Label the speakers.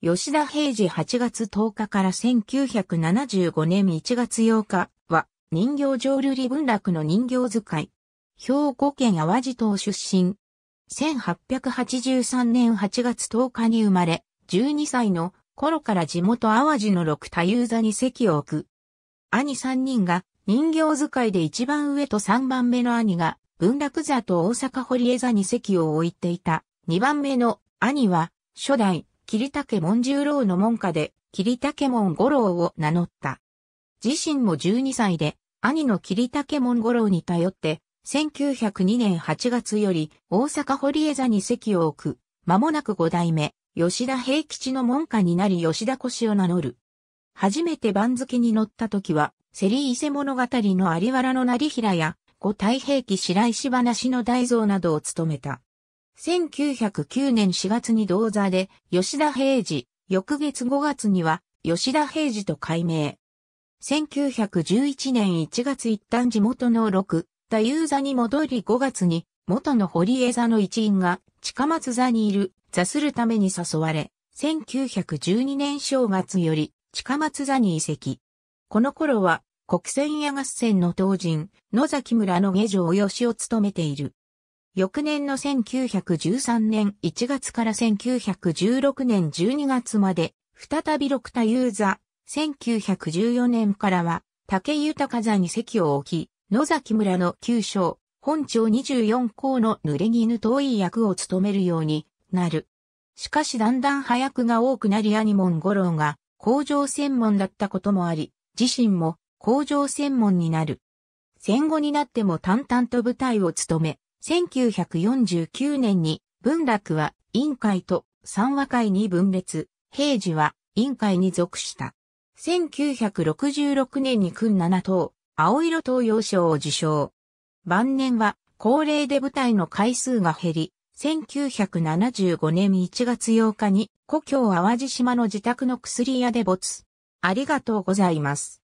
Speaker 1: 吉田平治8月10日から1975年1月8日は人形浄瑠璃文楽の人形使い。兵庫県淡路島出身。1883年8月10日に生まれ、12歳の頃から地元淡路の六多遊座に席を置く。兄3人が人形使いで一番上と三番目の兄が文楽座と大阪堀江座に席を置いていた。二番目の兄は初代桐竹門十郎の門下で、桐竹門五郎を名乗った。自身も12歳で、兄の桐竹門五郎に頼って、1902年8月より大阪堀江座に席を置く、間もなく五代目、吉田平吉の門下になり吉田腰を名乗る。初めて番付に乗った時は、セリ伊勢物語の有原の成平や、五太平記白石話の大蔵などを務めた。1909年4月に同座で吉田平次、翌月5月には吉田平次と改名。1911年1月一旦地元の6、太夫座に戻り5月に元の堀江座の一員が近松座にいる座するために誘われ、1912年正月より近松座に移籍。この頃は国戦や合戦の当人、野崎村の下城を吉を務めている。翌年の1913年1月から1916年12月まで、再び六田雄座、1914年からは、竹豊座に席を置き、野崎村の旧章、本庁24校の濡れ衣遠い役を務めるようになる。しかしだんだん早くが多くなりアニモン五郎が工場専門だったこともあり、自身も工場専門になる。戦後になっても淡々と舞台を務め、1949年に文楽は委員会と三和会に分裂、平時は委員会に属した。1966年に君七等、青色東洋賞を受賞。晩年は高齢で舞台の回数が減り、1975年1月8日に故郷淡路島の自宅の薬屋で没。ありがとうございます。